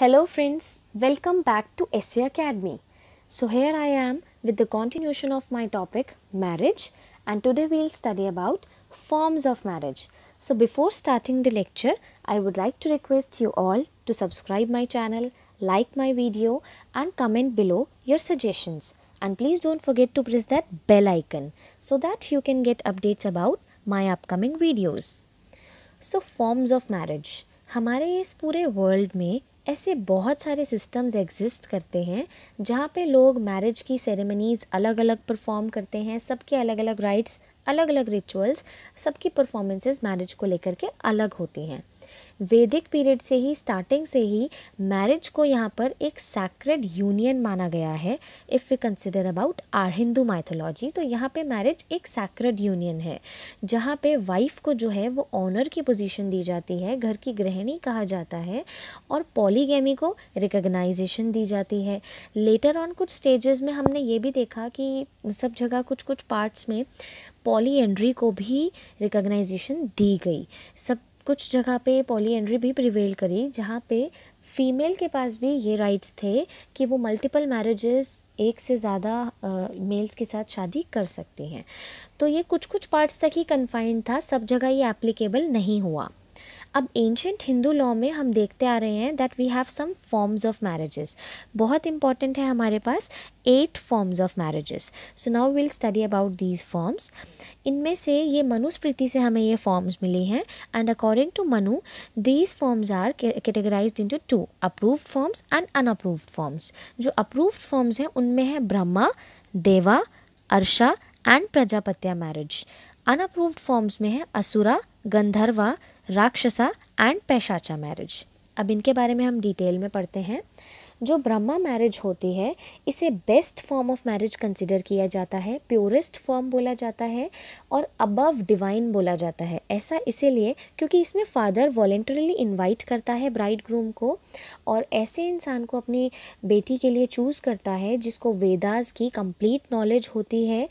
Hello friends, welcome back to SA Academy. So here I am with the continuation of my topic marriage and today we will study about forms of marriage. So before starting the lecture, I would like to request you all to subscribe my channel, like my video and comment below your suggestions. And please don't forget to press that bell icon so that you can get updates about my upcoming videos. So forms of marriage. हमारे इस पूरे world में ऐसे बहुत सारे systems exist करते हैं जहाँ पे लोग मैरिज की सेरेमनीज़ अलग अलग परफॉर्म करते हैं सबके अलग अलग राइट्स अलग अलग रिचुअल्स सबकी परफॉर्मेंसेस मैरिज को लेकर के अलग होती हैं वैदिक पीरियड से ही स्टार्टिंग से ही मैरिज को यहाँ पर एक सैक्रेड यूनियन माना गया है if we consider about our Hindu mythology तो यहाँ पे मैरिज एक सैक्रेड यूनियन है जहाँ पे वाइफ को जो है वो ऑनर की पोजीशन दी जाती है घर की गृहिणी कहा जाता है और पॉलीगेमी को रिकग्नाइजेशन दी जाती है लेटर ऑन कुछ स्टेजेस में हमने ये भी देखा कि सब जगह कुछ कुछ पार्ट्स में एंड्री को भी रिकग्नाइजेशन दी गई सब कुछ जगह पे पॉलीएंड्री भी प्रिवेल करी जहाँ पे फीमेल के पास भी ये राइट्स थे कि वो मल्टीपल मैरिजेस एक से ज़्यादा मेल्स के साथ शादी कर सकती हैं तो ये कुछ कुछ पार्ट्स तक ही कन्फाइंड था सब जगह ये एप्लीकेबल नहीं हुआ अब एंशंट हिंदू लॉ में हम देखते आ रहे हैं that we have some forms of marriages बहुत इंपॉर्टेंट है हमारे पास eight forms of marriages so now will study about these forms इनमें से ये मनुस्मृति से हमें ये फॉर्म्स मिली हैं and according to Manu these forms are categorize into two approved forms and unapproved forms जो अप्रूव्ड फॉर्म्स हैं उनमें है Brahma Deva Arsha and Prajapatya marriage unapproved forms में है असुरा गंधर्वा राक्षसा एंड पैशाचा मैरिज अब इनके बारे में हम डिटेल में पढ़ते हैं जो ब्रह्मा मैरिज होती है इसे best form of marriage consider किया जाता है प्योरेस्ट फॉर्म बोला जाता है और अबव डिवाइन बोला जाता है ऐसा इसीलिए क्योंकि इसमें फादर वॉलेंटरली इनवाइट करता है ब्राइड ग्रूम को और ऐसे इंसान को अपनी बेटी के लिए चूज़ करता है जिसको वेदास की कंप्लीट नॉलेज होती है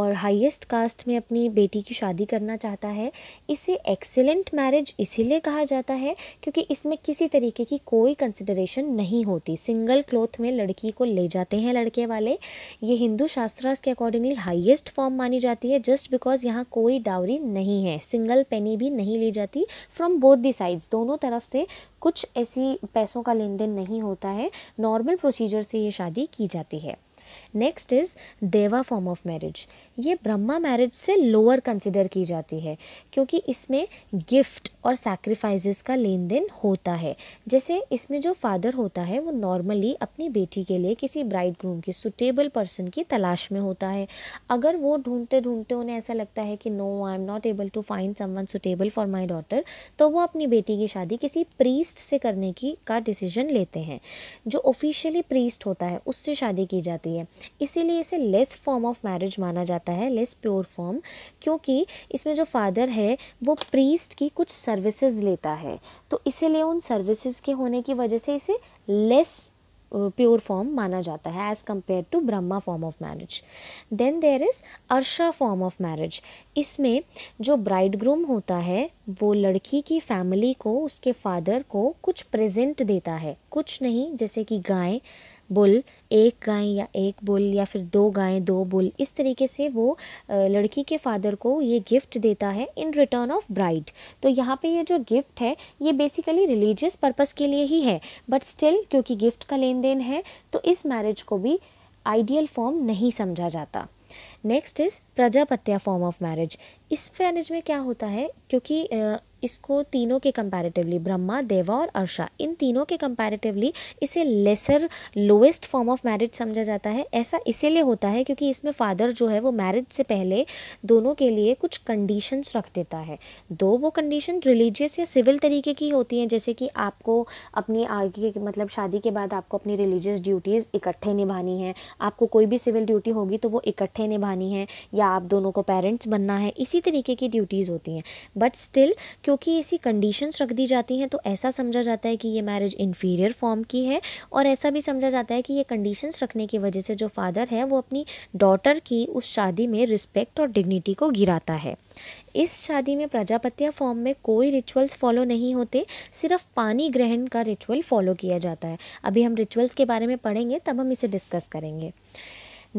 और हाइएस्ट कास्ट में अपनी बेटी की शादी करना चाहता है इसे एक्सेलेंट मैरिज इसीलिए कहा जाता है क्योंकि इसमें किसी तरीके की कोई कंसिडरेशन नहीं होती सिंगल क्लोथ में लड़की को ले जाते हैं लड़के वाले ये हिंदू शास्त्र के अकॉर्डिंगली हाईएस्ट फॉर्म मानी जाती है जस्ट बिकॉज यहाँ कोई डावरी नहीं है सिंगल पेनी भी नहीं ली जाती फ्रॉम बोथ दी साइड्स दोनों तरफ से कुछ ऐसी पैसों का लेन देन नहीं होता है नॉर्मल प्रोसीजर से ये शादी की जाती है next is Deva form of marriage ये ब्रह्मा मैरिज से लोअर कंसिडर की जाती है क्योंकि इसमें गिफ्ट और सैक्रिफाइसेस का लेन देन होता है जैसे इसमें जो फादर होता है वो नॉर्मली अपनी बेटी के लिए किसी ब्राइड ग्रूम की सुटेबल पर्सन की तलाश में होता है अगर वो ढूंढते ढूंढते उन्हें ऐसा लगता है कि no I am not able to find someone suitable for my daughter तो वो अपनी बेटी की शादी किसी प्रीस्ट से करने की का डिसीजन लेते हैं जो ऑफिशियली प्रीस्ट होता है उससे शादी की जाती है इसीलिए इसे लेस फॉर्म ऑफ मैरिज माना जाता है लेस प्योर फॉर्म क्योंकि इसमें जो फादर है वो प्रीस्ट की कुछ सर्विसेज लेता है तो इसीलिए उन सर्विसेज के होने की वजह से इसे लेस प्योर फॉर्म माना जाता है as compare to Brahma form of marriage then there is Arsha form of marriage इसमें जो ब्राइड ग्रूम होता है वो लड़की की फैमिली को उसके फादर को कुछ प्रेजेंट देता है कुछ नहीं जैसे कि गाय बुल एक गाय या एक बुल या फिर दो गाय दो बुल इस तरीके से वो लड़की के फादर को ये गिफ्ट देता है इन रिटर्न ऑफ ब्राइड तो यहाँ पे ये जो गिफ्ट है ये बेसिकली रिलीजियस पर्पस के लिए ही है बट स्टिल क्योंकि गिफ्ट का लेन देन है तो इस मैरिज को भी आइडियल फॉर्म नहीं समझा जाता next is Prajapatya form of marriage इस मैरिज में क्या होता है क्योंकि इसको तीनों के कंपैरेटिवली ब्रह्मा देवा और अर्षा इन तीनों के कंपैरेटिवली इसे lesser lowest form of marriage समझा जाता है ऐसा इसीलिए होता है क्योंकि इसमें फादर जो है वो मैरिज से पहले दोनों के लिए कुछ कंडीशंस रख देता है दो वो कंडीशन रिलीजियस या सिविल तरीके की होती हैं जैसे कि आपको अपनी आगे मतलब शादी के बाद आपको अपनी रिलीजियस ड्यूटीज़ इकट्ठे निभानी है आपको कोई भी सिविल ड्यूटी होगी तो वो इकट्ठे निभानी है या आप दोनों को पेरेंट्स बनना है इसी तरीके की ड्यूटीज़ होती हैं बट स्टिल क्यों क्योंकि ऐसी कंडीशंस रख दी जाती हैं तो ऐसा समझा जाता है कि ये मैरिज इन्फीरियर फॉर्म की है और ऐसा भी समझा जाता है कि ये कंडीशंस रखने की वजह से जो फादर है वो अपनी डॉटर की उस शादी में रिस्पेक्ट और डिग्निटी को गिराता है इस शादी में प्रजापत्या फॉर्म में कोई रिचुअल्स फॉलो नहीं होते सिर्फ पानी ग्रहण का रिचुअल फॉलो किया जाता है अभी हम रिचुअल्स के बारे में पढ़ेंगे तब हम इसे डिस्कस करेंगे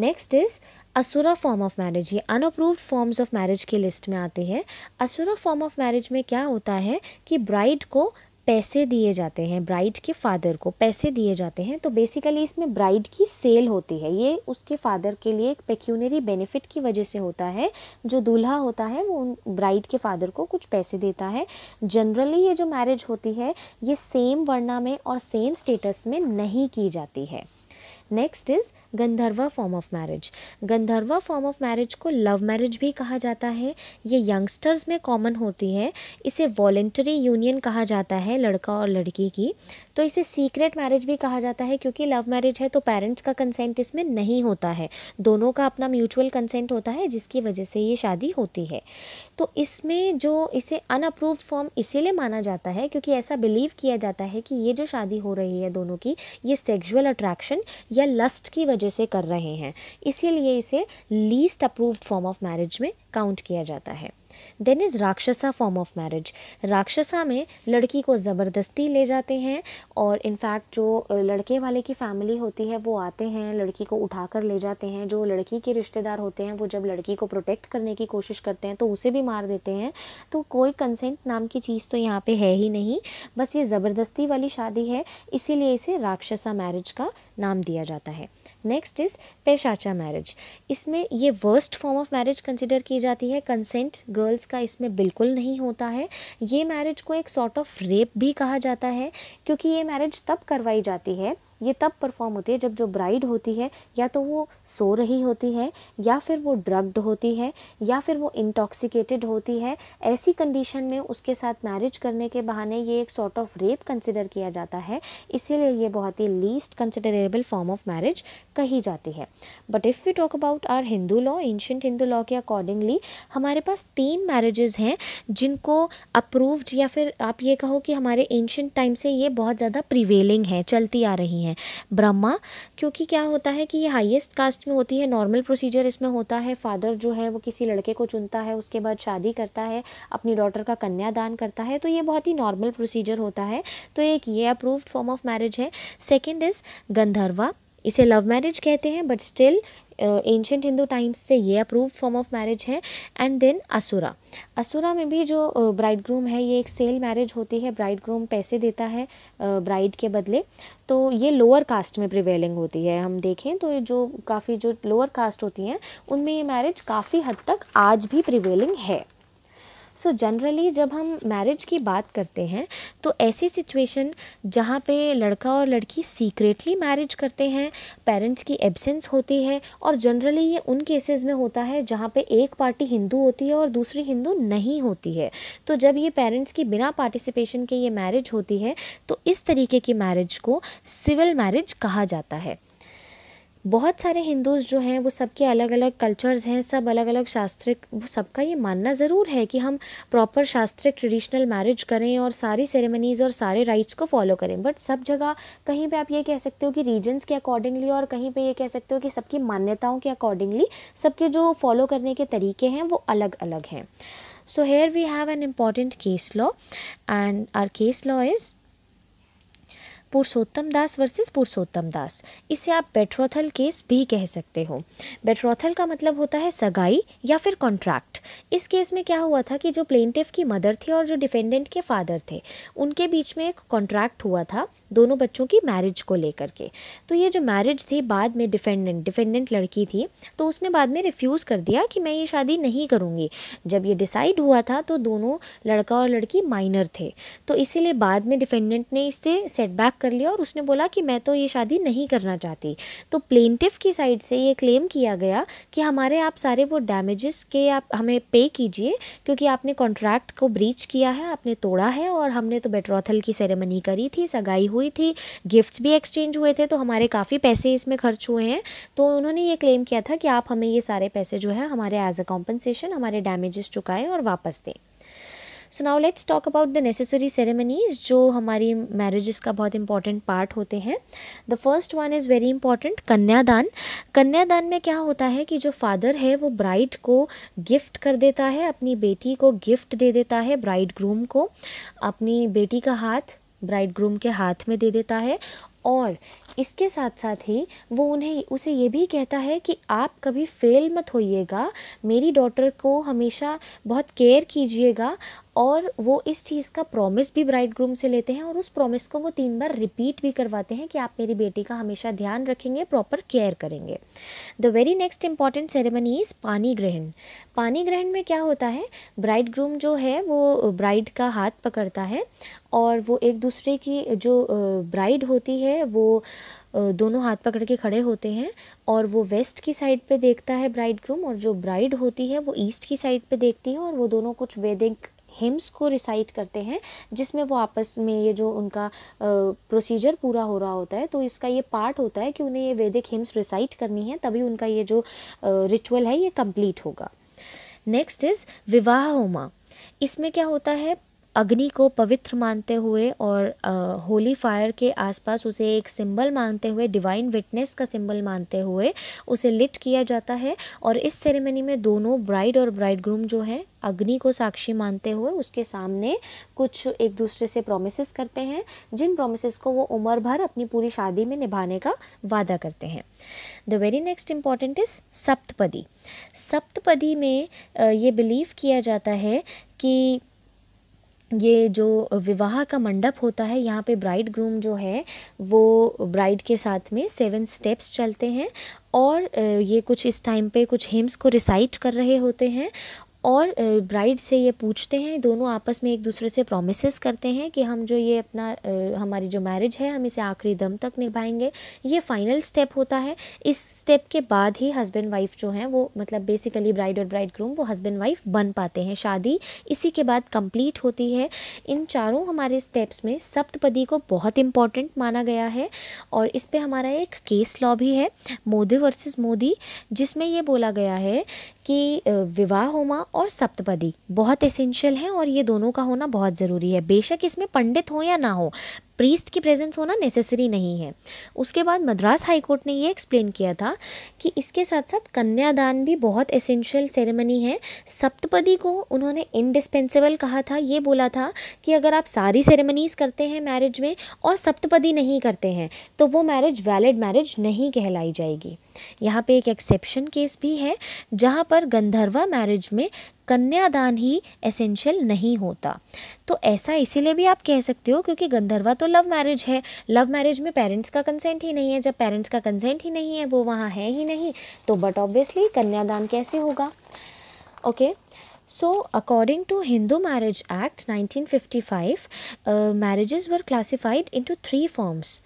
next is Asura form of marriage ये अनअप्रूव्ड फॉर्म्स ऑफ मैरिज की लिस्ट में आती है असुरा फॉर्म ऑफ मैरिज में क्या होता है कि ब्राइड को पैसे दिए जाते हैं ब्राइड के फादर को पैसे दिए जाते हैं तो बेसिकली इसमें ब्राइड की सेल होती है ये उसके फादर के लिए एक पेक्यूनरी बेनिफिट की वजह से होता है जो दूल्हा होता है वो उन ब्राइड के फादर को कुछ पैसे देता है जनरली ये जो मैरिज होती है ये सेम वर्णा में और सेम स्टेटस में नहीं की जाती है next is Gandharva form of marriage Gandharva form of marriage को लव मैरिज भी कहा जाता है ये यंगस्टर्स में कॉमन होती है इसे वॉलेंटरी यूनियन कहा जाता है लड़का और लड़की की तो इसे सीक्रेट मैरिज भी कहा जाता है क्योंकि लव मैरिज है तो पेरेंट्स का कंसेंट इसमें नहीं होता है दोनों का अपना म्यूचुअल कंसेंट होता है जिसकी वजह से ये शादी होती है तो इसमें जो इसे अनअप्रूव्ड फॉर्म इसीलिए माना जाता है क्योंकि ऐसा बिलीव किया जाता है कि ये जो शादी हो रही है दोनों की ये सेक्सुअल अट्रैक्शन या लस्ट की वजह से कर रहे हैं इसीलिए इसे least approved form of marriage में काउंट किया जाता है then is Rakshasa form of marriage Rakshasa में लड़की को ज़बरदस्ती ले जाते हैं और इनफैक्ट जो लड़के वाले की फैमिली होती है वो आते हैं लड़की को उठा कर ले जाते हैं जो लड़की के रिश्तेदार होते हैं वो जब लड़की को प्रोटेक्ट करने की कोशिश करते हैं तो उसे भी मार देते हैं तो कोई कंसेंट नाम की चीज़ तो यहाँ पर है ही नहीं बस ये ज़बरदस्ती वाली शादी है इसीलिए इसे राक्षसा मैरिज का नाम दिया जाता है नेक्स्ट इज़ पेशाचा मैरिज इसमें ये worst form of marriage consider की जाती है कंसेंट गर्ल्स का इसमें बिल्कुल नहीं होता है ये मैरिज को एक सॉर्ट ऑफ रेप भी कहा जाता है क्योंकि ये मैरिज तब करवाई जाती है ये तब परफॉर्म होती है जब जो ब्राइड होती है या तो वो सो रही होती है या फिर वो ड्रग्ड होती है या फिर वो इंटॉक्सिकेटेड होती है ऐसी कंडीशन में उसके साथ मैरिज करने के बहाने ये एक सॉर्ट ऑफ रेप कंसिडर किया जाता है इसीलिए ये बहुत ही least considerable form of marriage कही जाती है but if you talk about our Hindu law ancient Hindu law के अकॉर्डिंगली हमारे पास तीन मैरिजेज़ हैं जिनको अप्रूव्ड या फिर आप ये कहो कि हमारे एंशंट टाइम से ये बहुत ज़्यादा प्रिवेलिंग है चलती आ रही हैं हैं ब्रह्मा क्योंकि क्या होता है कि ये हाईएस्ट कास्ट में होती है नॉर्मल प्रोसीजर इसमें होता है फादर जो है वो किसी लड़के को चुनता है उसके बाद शादी करता है अपनी डॉटर का कन्यादान करता है तो ये बहुत ही नॉर्मल प्रोसीजर होता है तो एक ये अप्रूव्ड फॉर्म ऑफ मैरिज है सेकेंड इज़ गंधर्वा इसे लव मैरिज कहते हैं but still ancient Hindu times से ये अप्रूव फॉर्म ऑफ मैरिज है एंड देन असुरा असुरा में भी जो ब्राइड ग्रूम है ये एक सेल मैरिज होती है ब्राइड ग्रूम पैसे देता है ब्राइड के बदले तो ये लोअर कास्ट में प्रिवेलिंग होती है हम देखें तो जो काफ़ी जो लोअर कास्ट होती हैं उनमें ये मैरिज काफ़ी हद तक आज भी प्रिवेलिंग है सो so जनरली जब हम मैरिज की बात करते हैं तो ऐसी सिचुएशन जहाँ पे लड़का और लड़की सीक्रेटली मैरिज करते हैं पेरेंट्स की एब्सेंस होती है और जनरली ये उन केसेस में होता है जहाँ पे एक पार्टी हिंदू होती है और दूसरी हिंदू नहीं होती है तो जब ये पेरेंट्स की बिना पार्टिसिपेशन के ये मैरिज होती है तो इस तरीके की मैरिज को सिविल मैरिज कहा जाता है बहुत सारे हिंदूज जो हैं वो सबके अलग अलग कल्चर्स हैं सब अलग अलग शास्त्रिक वो सबका ये मानना ज़रूर है कि हम प्रॉपर शास्त्रिक ट्रेडिशनल मैरिज करें और सारी सेरेमनीज़ और सारे राइट्स को फॉलो करें बट सब जगह कहीं पे आप ये कह सकते हो कि रीजन्स के अकॉर्डिंगली और कहीं पे ये कह सकते हो कि सबकी मान्यताओं के अकॉर्डिंगली सबके जो फॉलो करने के तरीके हैं वो अलग अलग हैं so here we have an important case law and our case law is Purushottam Das versus Purushottam Das इसे आप बेट्रोथल केस भी कह सकते हो बेट्रोथल का मतलब होता है सगाई या फिर कॉन्ट्रैक्ट इस केस में क्या हुआ था कि जो प्लेंटिफ की मदर थी और जो डिफेंडेंट के फादर थे उनके बीच में एक कॉन्ट्रैक्ट हुआ था दोनों बच्चों की मैरिज को लेकर के तो ये जो मैरिज थी बाद में डिफेंडेंट डिफेंडेंट लड़की थी तो उसने बाद में रिफ्यूज़ कर दिया कि मैं ये शादी नहीं करूँगी जब ये डिसाइड हुआ था तो दोनों लड़का और लड़की माइनर थे तो इसीलिए बाद में डिफेंडेंट ने इससे सेटबैक कर लिया और उसने बोला कि मैं तो ये शादी नहीं करना चाहती तो प्लेंटिव की साइड से ये क्लेम किया गया कि हमारे आप सारे वो डैमेजेस के आप हमें पे कीजिए क्योंकि आपने कॉन्ट्रैक्ट को ब्रीच किया है आपने तोड़ा है और हमने तो बेट्रोथल की सेरेमनी करी थी सगाई हुई थी गिफ्ट्स भी एक्सचेंज हुए थे तो हमारे काफ़ी पैसे इसमें खर्च हुए हैं तो उन्होंने ये क्लेम किया था कि आप हमें ये सारे पैसे जो है हमारे एज अ कॉम्पनसेशन हमारे डैमेजेस चुकाएं और वापस दें so now let's talk about the necessary ceremonies जो हमारी मैरिजेस का बहुत इंपॉर्टेंट पार्ट होते हैं the first one is very important Kanyadaan Kanyadaan में क्या होता है कि जो फादर है वो ब्राइड को गिफ्ट कर देता है अपनी बेटी को गिफ्ट दे देता है ब्राइड ग्रूम को अपनी बेटी का हाथ ब्राइड ग्रूम के हाथ में दे देता है और इसके साथ साथ ही वो उन्हें उसे ये भी कहता है कि आप कभी फेल मत होइएगा मेरी डॉटर को हमेशा बहुत केयर कीजिएगा और वो इस चीज़ का प्रॉमिस भी ब्राइड ग्रूम से लेते हैं और उस प्रॉमिस को वो तीन बार रिपीट भी करवाते हैं कि आप मेरी बेटी का हमेशा ध्यान रखेंगे प्रॉपर केयर करेंगे the very next important ceremony is Panigrahan पानी ग्रहण में क्या होता है ब्राइड ग्रूम जो है वो ब्राइड का हाथ पकड़ता है और वो एक दूसरे की जो ब्राइड होती है वो दोनों हाथ पकड़ के खड़े होते हैं और वो वेस्ट की साइड पे देखता है ब्राइड ग्रूम और जो ब्राइड होती है वो ईस्ट की साइड पे देखती है और वो दोनों कुछ वैदिक हिम्स को रिसाइट करते हैं जिसमें वो आपस में ये जो उनका प्रोसीजर पूरा हो रहा होता है तो इसका ये पार्ट होता है कि उन्हें ये वैदिक हिम्स रिसाइट करनी है तभी उनका ये जो रिचुअल है ये कंप्लीट होगा नेक्स्ट इज़ विवाह होमा इसमें क्या होता है अग्नि को पवित्र मानते हुए और होली फायर के आसपास उसे एक सिंबल मानते हुए डिवाइन विटनेस का सिंबल मानते हुए उसे लिट किया जाता है और इस सेरेमनी में दोनों ब्राइड और ब्राइड ग्रूम जो हैं अग्नि को साक्षी मानते हुए उसके सामने कुछ एक दूसरे से प्रोमिस करते हैं जिन प्रोमिस को वो उम्र भर अपनी पूरी शादी में निभाने का वादा करते हैं the very next important is Saptapadi Saptapadi में ये बिलीव किया जाता है कि ये जो विवाह का मंडप होता है यहाँ पे ब्राइड ग्रूम जो है वो ब्राइड के साथ में सेवन स्टेप्स चलते हैं और ये कुछ इस टाइम पे कुछ हिम्स को रिसाइट कर रहे होते हैं और ब्राइड से ये पूछते हैं दोनों आपस में एक दूसरे से प्रोमिस करते हैं कि हम जो ये अपना हमारी जो मैरिज है हम इसे आखिरी दम तक निभाएंगे ये फाइनल स्टेप होता है इस स्टेप के बाद ही हस्बैंड वाइफ जो हैं वो मतलब बेसिकली ब्राइड और ब्राइड ग्रूम वो हस्बैंड वाइफ बन पाते हैं शादी इसी के बाद कंप्लीट होती है इन चारों हमारे स्टेप्स में सप्तपदी को बहुत इंपॉर्टेंट माना गया है और इस पर हमारा एक केस लॉ भी है मोदी वर्सेज मोदी जिसमें ये बोला गया है कि विवाह होमा और सप्तपदी बहुत एसेंशियल है और ये दोनों का होना बहुत ज़रूरी है बेशक इसमें पंडित हो या ना हो प्रीस्ट की प्रेजेंस होना नेसेसरी नहीं है उसके बाद मद्रास हाई कोर्ट ने ये एक्सप्लेन किया था कि इसके साथ साथ कन्यादान भी बहुत एसेंशियल सेरेमनी है सप्तपदी को उन्होंने इनडिस्पेंसेबल कहा था ये बोला था कि अगर आप सारी सेरेमनीज़ करते हैं मैरिज में और सप्तपदी नहीं करते हैं तो वो मैरिज वैलिड मैरिज नहीं कहलाई जाएगी यहाँ पे एक एक्सेप्शन केस भी है जहाँ पर गंधर्वा मैरिज में कन्यादान ही एसेंशियल नहीं होता तो ऐसा इसीलिए भी आप कह सकते हो क्योंकि गंधर्वा तो लव मैरिज है लव मैरिज में पेरेंट्स का कंसेंट ही नहीं है जब पेरेंट्स का कंसेंट ही नहीं है वो वहाँ है ही नहीं तो बट ऑब्वियसली कन्यादान कैसे होगा okay okay? So according to Hindu marriage act 1955 fifty marriages were classified into three forms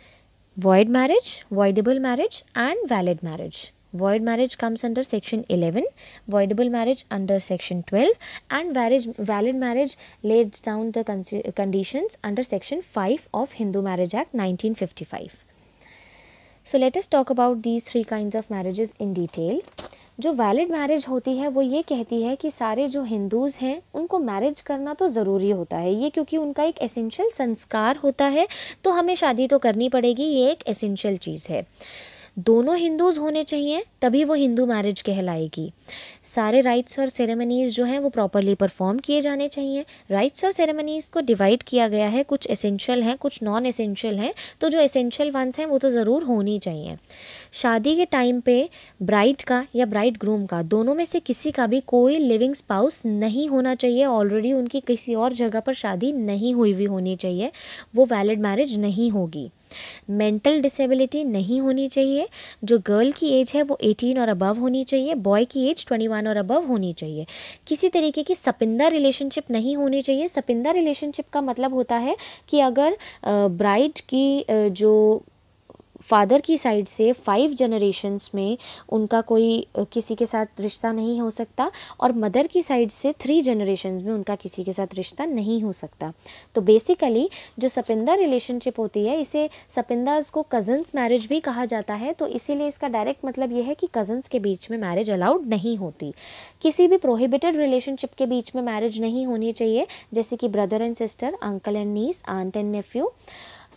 void marriage voidable marriage and valid marriage void marriage comes under section 11 voidable marriage under section 12 and marriage, valid marriage lays down the con conditions under section 5 of hindu marriage act 1955 so let us talk about these three kinds of marriages in detail जो valid marriage होती है वो ये कहती है कि सारे जो हिंदूज़ हैं उनको मैरिज करना तो ज़रूरी होता है ये क्योंकि उनका एक एसेंशियल संस्कार होता है तो हमें शादी तो करनी पड़ेगी ये एक एसेंशियल चीज़ है दोनों हिंदूज़ होने चाहिए तभी वो हिंदू मैरिज कहलाएगी सारे राइट्स और सेरेमनीज़ जो हैं वो प्रॉपरली परफॉर्म किए जाने चाहिए राइट्स और सेरेमनीज़ को डिवाइड किया गया है कुछ एसेंशियल हैं कुछ नॉन एसेंशियल हैं तो जो एसेंशियल वंस हैं वो तो ज़रूर होनी चाहिए शादी के टाइम पे ब्राइड का या ब्राइड ग्रूम का दोनों में से किसी का भी कोई लिविंग स्पाउस नहीं होना चाहिए ऑलरेडी उनकी किसी और जगह पर शादी नहीं हुई हुई होनी चाहिए वो वैलिड मैरिज नहीं होगी मेंटल डिसेबिलिटी नहीं होनी चाहिए जो गर्ल की एज है वो 18 और अबव होनी चाहिए बॉय की एज 21 और अबव होनी चाहिए किसी तरीके की सपिंदा रिलेशनशिप नहीं होनी चाहिए सपिंदा रिलेशनशिप का मतलब होता है कि अगर ब्राइड की जो फादर की साइड से फाइव जनरेशन्स में उनका कोई किसी के साथ रिश्ता नहीं हो सकता और मदर की साइड से थ्री जनरेशन्स में उनका किसी के साथ रिश्ता नहीं हो सकता तो बेसिकली जो सपिंदा रिलेशनशिप होती है इसे सपिंदाज को कज़न्स मैरिज भी कहा जाता है तो इसीलिए इसका डायरेक्ट मतलब यह है कि कज़न्स के बीच में मैरिज अलाउड नहीं होती किसी भी प्रोहिबिटेड रिलेशनशिप के बीच में मैरिज नहीं होनी चाहिए जैसे कि brother and sister uncle and niece aunt and nephew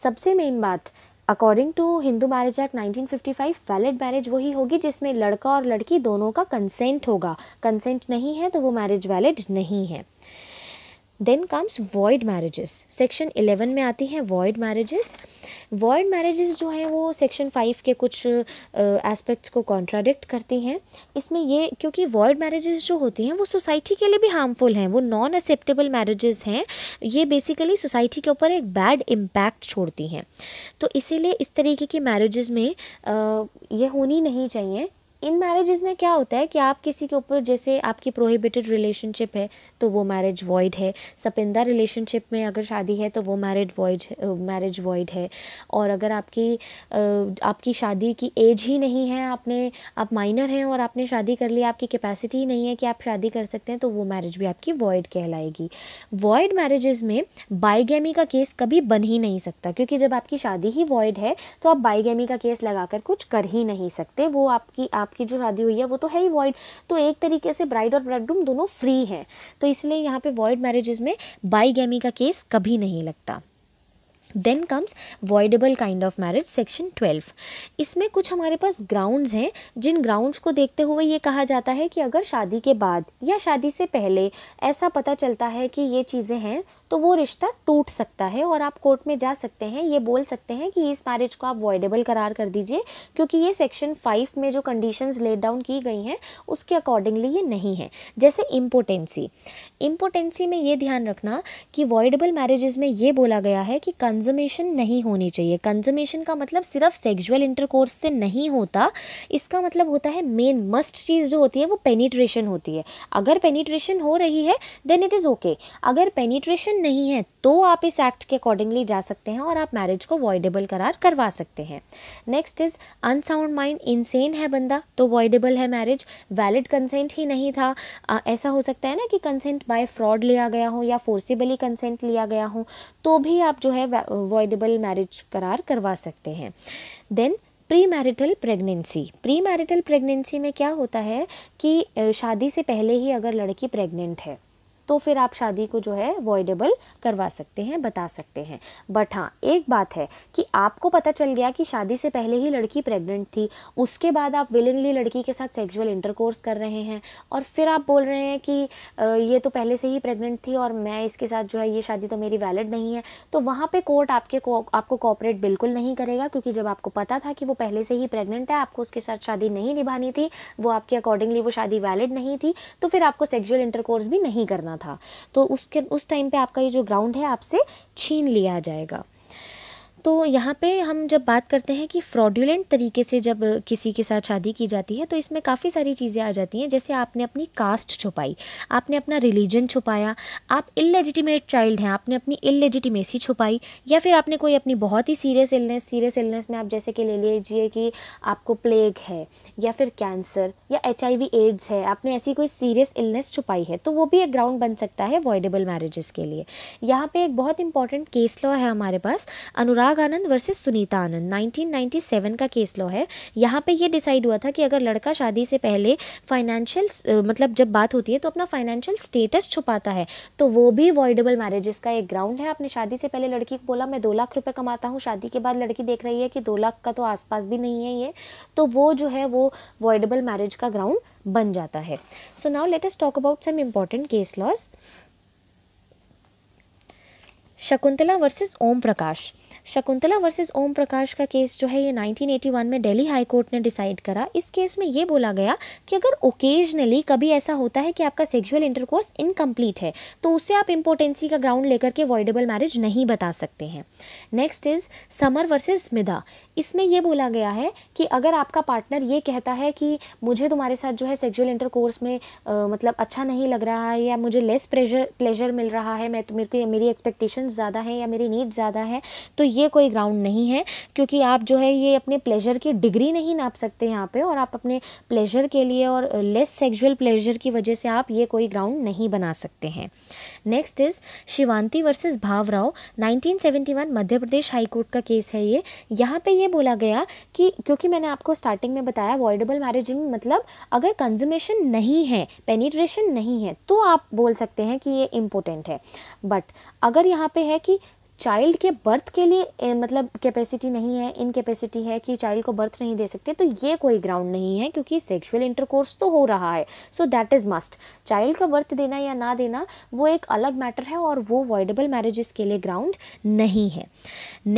सबसे मेन बात according to Hindu marriage act 1955 valid marriage वही होगी जिसमें लड़का और लड़की दोनों का कंसेंट होगा कंसेंट नहीं है तो वो मैरिज वैलिड नहीं है then comes void marriages section eleven में आती हैं वॉइड मैरिजेस वॉइड मैरिजेस जो हैं वो सेक्शन फाइव के कुछ एस्पेक्ट्स को कॉन्ट्राडिक्ट करती हैं इसमें ये क्योंकि वॉइड मैरिजेस जो होती हैं वो सोसाइटी के लिए भी हार्मफुल हैं वो नॉन एक्सेप्टेबल मैरिजेस हैं ये बेसिकली सोसाइटी के ऊपर एक बैड इम्पैक्ट छोड़ती हैं तो इसीलिए इस तरीके की मैरिजेस में uh, ये होनी नहीं चाहिए इन मैरिजेज़ में क्या होता है कि आप किसी के ऊपर जैसे आपकी प्रोहिबिटेड रिलेशनशिप है तो वो मैरिज वॉइड है सपिंदा रिलेशनशिप में अगर शादी है तो वो मैरिज वॉइड मैरिज वॉइड है और अगर आपकी आपकी शादी की एज ही नहीं है आपने आप माइनर हैं और आपने शादी कर ली आपकी कैपेसिटी ही नहीं है कि आप शादी कर सकते हैं तो वो मैरिज भी आपकी वॉइड कहलाएगी वॉइड मैरिजेज़ में बाइगेमी का केस कभी बन ही नहीं सकता क्योंकि जब आपकी शादी ही वॉइड है तो आप बाइगेमी का केस लगाकर कुछ कर ही नहीं सकते वो आपकी आप आपकी जो शादी हुई है वो तो है ही वॉइड तो एक तरीके से ब्राइड और ब्राइडग्रूम दोनों फ्री हैं तो इसलिए यहाँ पे वॉइड मैरिजेज में बाईगैमी का केस कभी नहीं लगता then comes voidable kind of marriage section twelve इसमें कुछ हमारे पास ग्राउंड्स हैं जिन ग्राउंड्स को देखते हुए ये कहा जाता है कि अगर शादी के बाद या शादी से पहले ऐसा पता चलता है कि ये चीज़ें हैं तो वो रिश्ता टूट सकता है और आप कोर्ट में जा सकते हैं ये बोल सकते हैं कि इस मैरिज को आप वॉइडेबल करार कर दीजिए क्योंकि ये सेक्शन फाइव में जो कंडीशंस लेड डाउन की गई हैं उसके अकॉर्डिंगली ये नहीं है जैसे इम्पोटेंसी इम्पोटेंसी में ये ध्यान रखना कि वॉइडेबल मैरिजेज में ये बोला गया है कि कंजमेशन नहीं होनी चाहिए कंजमेशन का मतलब सिर्फ सेक्जुअल इंटरकोर्स से नहीं होता इसका मतलब होता है मेन मस्ट चीज़ जो होती है वो पेनिट्रेशन होती है अगर पेनिट्रेशन हो रही है देन इट इज़ ओके अगर पेनिट्रेशन नहीं है तो आप इस एक्ट के अकॉर्डिंगली जा सकते हैं और आप मैरिज को वॉइडेबल करार करवा सकते हैं next is unsound mind insane है बंदा तो वॉइडेबल है मैरिज वैलिड कंसेंट ही नहीं था आ, ऐसा हो सकता है ना कि कंसेंट बाय फ्रॉड लिया गया हो या फोर्सिबली कंसेंट लिया गया हो तो भी आप जो है वॉइडेबल मैरिज करार करवा सकते हैं then pre marital pregnancy pre marital pregnancy में क्या होता है कि शादी से पहले ही अगर लड़की प्रेग्नेंट है तो फिर आप शादी को जो है अवॉइडेबल करवा सकते हैं बता सकते हैं बट हाँ एक बात है कि आपको पता चल गया कि शादी से पहले ही लड़की प्रेग्नेंट थी उसके बाद आप विलिंगली लड़की के साथ सेक्सुअल इंटरकोर्स कर रहे हैं और फिर आप बोल रहे हैं कि ये तो पहले से ही प्रेग्नेंट थी और मैं इसके साथ जो है ये शादी तो मेरी वैलिड नहीं है तो वहाँ पर कोर्ट आपके को, आपको कॉपरेट बिल्कुल नहीं करेगा क्योंकि जब आपको पता था कि वो पहले से ही प्रेग्नेंट है आपको उसके साथ शादी नहीं निभानी थी वो आपके अकॉर्डिंगली वो शादी वैलिड नहीं थी तो फिर आपको सेक्सुअल इंटरकोर्स भी नहीं करना था तो उसके उस टाइम पे आपका ये जो ग्राउंड है आपसे छीन लिया जाएगा तो यहाँ पे हम जब बात करते हैं कि फ़्रॉडुलेंट तरीके से जब किसी के साथ शादी की जाती है तो इसमें काफ़ी सारी चीज़ें आ जाती हैं जैसे आपने अपनी कास्ट छुपाई आपने अपना रिलीजन छुपाया आप इलेजिटिमेट चाइल्ड हैं आपने अपनी इलेजिटिमेसी छुपाई या फिर आपने कोई अपनी बहुत ही सीरियस इलनेस सीरियस इलनेस में आप जैसे कि ले लीजिए कि आपको प्लेग है या फिर कैंसर या एच एड्स है आपने ऐसी कोई सीरियस इलनेस छुपाई है तो वो भी एक ग्राउंड बन सकता है अवॉइडेबल मैरिजेस के लिए यहाँ पर एक बहुत इंपॉर्टेंट केस लॉ है हमारे पास अनुराग चिराग आनंद वर्सेस सुनीता आनंद 1997 का केस लॉ है यहाँ पे ये डिसाइड हुआ था कि अगर लड़का शादी से पहले फाइनेंशियल मतलब जब बात होती है तो अपना फाइनेंशियल स्टेटस छुपाता है तो वो भी अवॉइडेबल मैरिजेस का एक ग्राउंड है आपने शादी से पहले लड़की को बोला मैं दो लाख रुपये कमाता हूँ शादी के बाद लड़की देख रही है कि दो लाख का तो आसपास भी नहीं है ये तो वो जो है वो अवॉइडेबल मैरिज का ग्राउंड बन जाता है so now let us talk about some important case laws Shakuntala versus Om Prakash Shakuntala versus Om Prakash का केस जो है ये 1981 में दिल्ली हाई कोर्ट ने डिसाइड करा इस केस में ये बोला गया कि अगर ओकेजनली कभी ऐसा होता है कि आपका सेक्सुअल इंटरकोर्स इनकम्प्लीट है तो उसे आप इम्पोर्टेंसी का ग्राउंड लेकर के अवॉइडेबल मैरिज नहीं बता सकते हैं next is Samar versus Mida इसमें यह बोला गया है कि अगर आपका पार्टनर ये कहता है कि मुझे तुम्हारे साथ जो है सेक्सुअल इंटरकोर्स में आ, मतलब अच्छा नहीं लग रहा है या मुझे लेस प्रेजर प्लेजर मिल रहा है मैं तो मेरे को मेरी एक्सपेक्टेशन ज़्यादा है या मेरी नीड ज़्यादा है तो ये कोई ग्राउंड नहीं है क्योंकि आप जो है ये अपने प्लेजर की डिग्री नहीं नाप सकते यहाँ पे और आप अपने प्लेजर के लिए और लेस सेक्सुअल प्लेजर की वजह से आप ये कोई ग्राउंड नहीं बना सकते हैं next is Shivanti versus Bhavrao 1971 Madhya Pradesh high court का केस है ये यहाँ पे ये बोला गया कि क्योंकि मैंने आपको स्टार्टिंग में बताया अवॉइडेबल मैरिज इन मतलब अगर कंजुमेशन नहीं है पेनीट्रेशन नहीं है तो आप बोल सकते हैं कि ये इम्पोर्टेंट है बट अगर यहाँ पे है कि चाइल्ड के बर्थ के लिए मतलब कैपेसिटी नहीं है इनकेपेसिटी है कि चाइल्ड को बर्थ नहीं दे सकते तो ये कोई ग्राउंड नहीं है क्योंकि सेक्सुअल इंटरकोर्स तो हो रहा है so that is must child का बर्थ देना या ना देना वो एक अलग मैटर है और वो वॉइडेबल मैरिजेस के लिए ग्राउंड नहीं है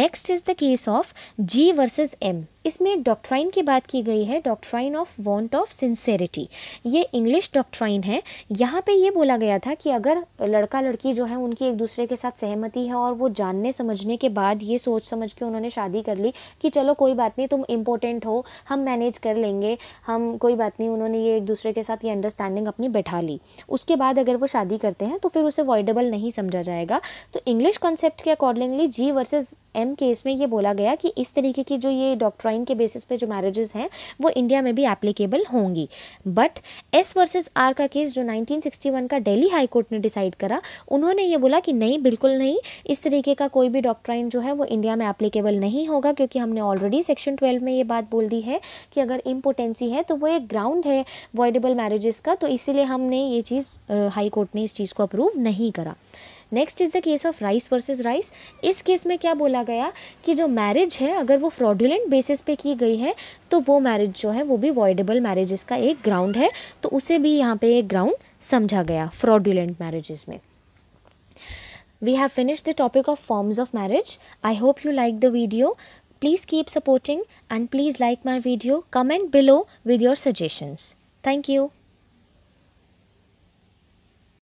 next is the case of G versus M इसमें डॉक्ट्राइन की बात की गई है doctrine of want of sincerity ये इंग्लिश डॉक्ट्राइन है यहाँ पे ये बोला गया था कि अगर लड़का लड़की जो है उनकी एक दूसरे के साथ सहमति है और वो जान जानने समझने के बाद ये सोच समझ के उन्होंने शादी कर ली कि चलो कोई बात नहीं तुम इम्पोर्टेंट हो हम मैनेज कर लेंगे हम कोई बात नहीं उन्होंने ये एक दूसरे के साथ ये अंडरस्टैंडिंग अपनी बैठा ली उसके बाद अगर वो शादी करते हैं तो फिर उसे वॉइडेबल नहीं समझा जाएगा तो इंग्लिश कॉन्सेप्ट के accordingly G versus M case में ये बोला गया कि इस तरीके की जो ये डॉक्ट्राइन के बेसिस पे जो मैरिजेस हैं वो इंडिया में भी एप्लीकेबल होंगी बट एस वर्सेस आर का केस जो 1961 का दिल्ली हाई कोर्ट ने डिसाइड करा उन्होंने ये बोला कि नहीं बिल्कुल नहीं इस तरीके का का कोई भी डॉक्ट्राइन जो है वो इंडिया में एप्लीकेबल नहीं होगा क्योंकि हमने ऑलरेडी सेक्शन ट्वेल्व में ये बात बोल दी है कि अगर इम्पोटेंसी है तो वो एक ग्राउंड है वॉइडेबल मैरिजेस का तो इसीलिए हमने ये चीज़ हाई कोर्ट ने इस चीज़ को अप्रूव नहीं करा next is the case of rice versus rice इस केस में क्या बोला गया कि जो मैरिज है अगर वो फ्रॉडुलेंट बेसिस पे की गई है तो वो मैरिज जो है वो भी वॉइडेबल मैरिजेस का एक ग्राउंड है तो उसे भी यहाँ पे एक ग्राउंड समझा गया फ्रॉडुलेंट मैरिजेस में We have finished the topic of forms of marriage. I hope you liked the video. Please keep supporting and please like my video. Comment below with your suggestions. Thank you.